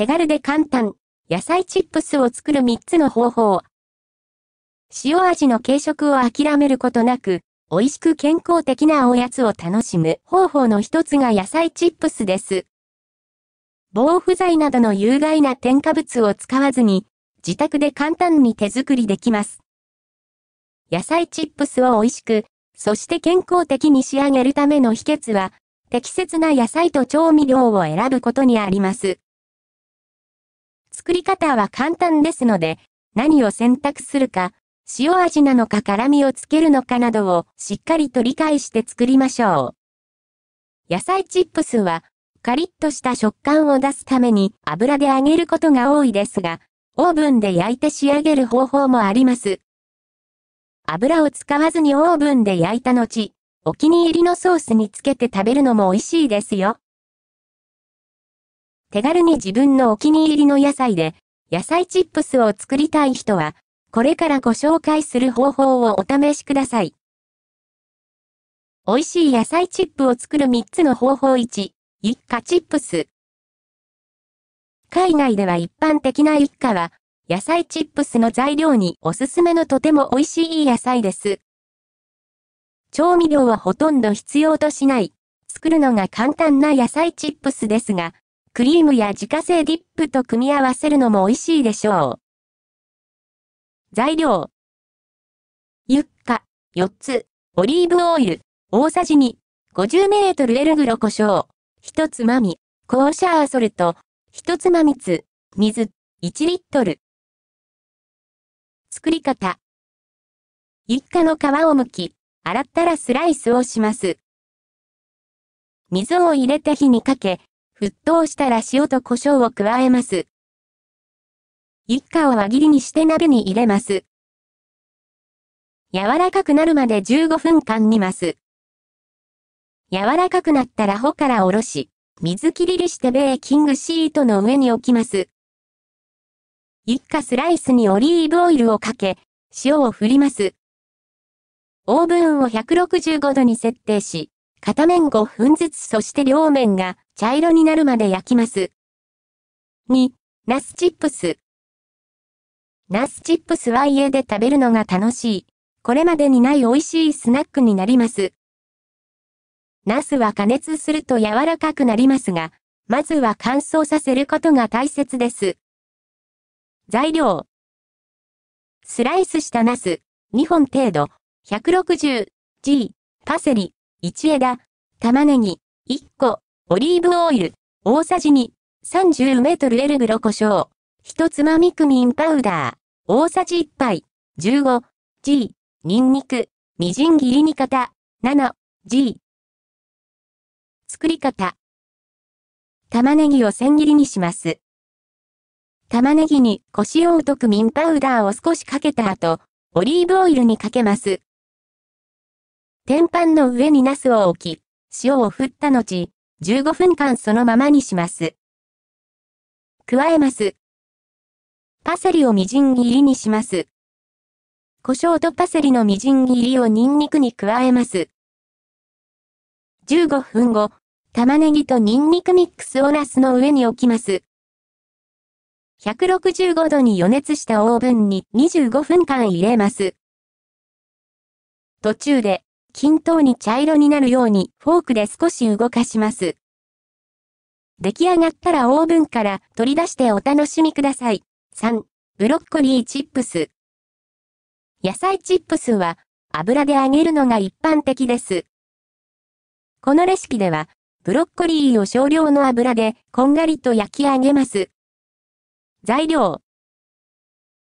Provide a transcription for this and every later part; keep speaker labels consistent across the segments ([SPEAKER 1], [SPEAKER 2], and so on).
[SPEAKER 1] 手軽で簡単、野菜チップスを作る3つの方法。塩味の軽食を諦めることなく、美味しく健康的なおやつを楽しむ方法の一つが野菜チップスです。防腐剤などの有害な添加物を使わずに、自宅で簡単に手作りできます。野菜チップスを美味しく、そして健康的に仕上げるための秘訣は、適切な野菜と調味料を選ぶことにあります。作り方は簡単ですので、何を選択するか、塩味なのか辛味をつけるのかなどをしっかりと理解して作りましょう。野菜チップスは、カリッとした食感を出すために油で揚げることが多いですが、オーブンで焼いて仕上げる方法もあります。油を使わずにオーブンで焼いた後、お気に入りのソースにつけて食べるのも美味しいですよ。手軽に自分のお気に入りの野菜で、野菜チップスを作りたい人は、これからご紹介する方法をお試しください。美味しい野菜チップを作る3つの方法1、一家チップス。海外では一般的な一家は、野菜チップスの材料におすすめのとても美味しい野菜です。調味料はほとんど必要としない、作るのが簡単な野菜チップスですが、クリームや自家製ディップと組み合わせるのも美味しいでしょう。材料。ユッカ、4つ、オリーブオイル、大さじ2、50メートルエルグロ胡椒、1つまみ、ーシャーソルト、1つまみつ、水、1リットル。作り方。ユッカの皮をむき、洗ったらスライスをします。水を入れて火にかけ、沸騰したら塩と胡椒を加えます。一家を輪切りにして鍋に入れます。柔らかくなるまで15分間煮ます。柔らかくなったら穂からおろし、水切りしてベーキングシートの上に置きます。一家スライスにオリーブオイルをかけ、塩を振ります。オーブンを165度に設定し、片面5分ずつそして両面が茶色になるまで焼きます。2、ナスチップス。ナスチップスは家で食べるのが楽しい。これまでにない美味しいスナックになります。ナスは加熱すると柔らかくなりますが、まずは乾燥させることが大切です。材料。スライスしたナス、2本程度、160g、パセリ、1枝、玉ねぎ、1個、オリーブオイル、大さじ2、30メートル L ロ胡椒、一つまみクミンパウダー、大さじ1杯、15g、ニンニク、みじん切りに方、7g。作り方。玉ねぎを千切りにします。玉ねぎに腰を溶くミンパウダーを少しかけた後、オリーブオイルにかけます。天板の上にナスを置き、塩を振った後、15分間そのままにします。加えます。パセリをみじん切りにします。胡椒とパセリのみじん切りをニンニクに加えます。15分後、玉ねぎとニンニクミックスをナスの上に置きます。165度に予熱したオーブンに25分間入れます。途中で均等に茶色になるようにフォークで少し動かします。出来上がったらオーブンから取り出してお楽しみください。3、ブロッコリーチップス。野菜チップスは油で揚げるのが一般的です。このレシピでは、ブロッコリーを少量の油でこんがりと焼き上げます。材料。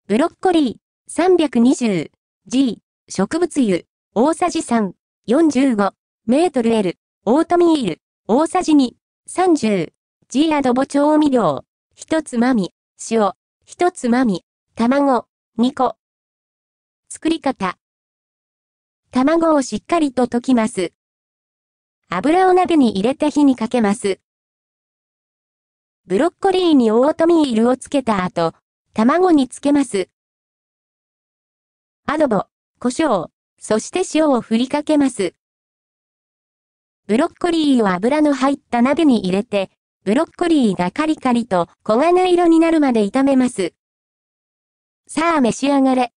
[SPEAKER 1] ブロッコリー 320g、植物油大さじ3。45メートル L、オートミール、大さじ2、30、G アドボ調味料、1つまみ、塩、1つまみ、卵、2個。作り方。卵をしっかりと溶きます。油を鍋に入れて火にかけます。ブロッコリーにオートミールをつけた後、卵につけます。アドボ、胡椒、そして塩を振りかけます。ブロッコリーを油の入った鍋に入れて、ブロッコリーがカリカリと黄金色になるまで炒めます。さあ召し上がれ。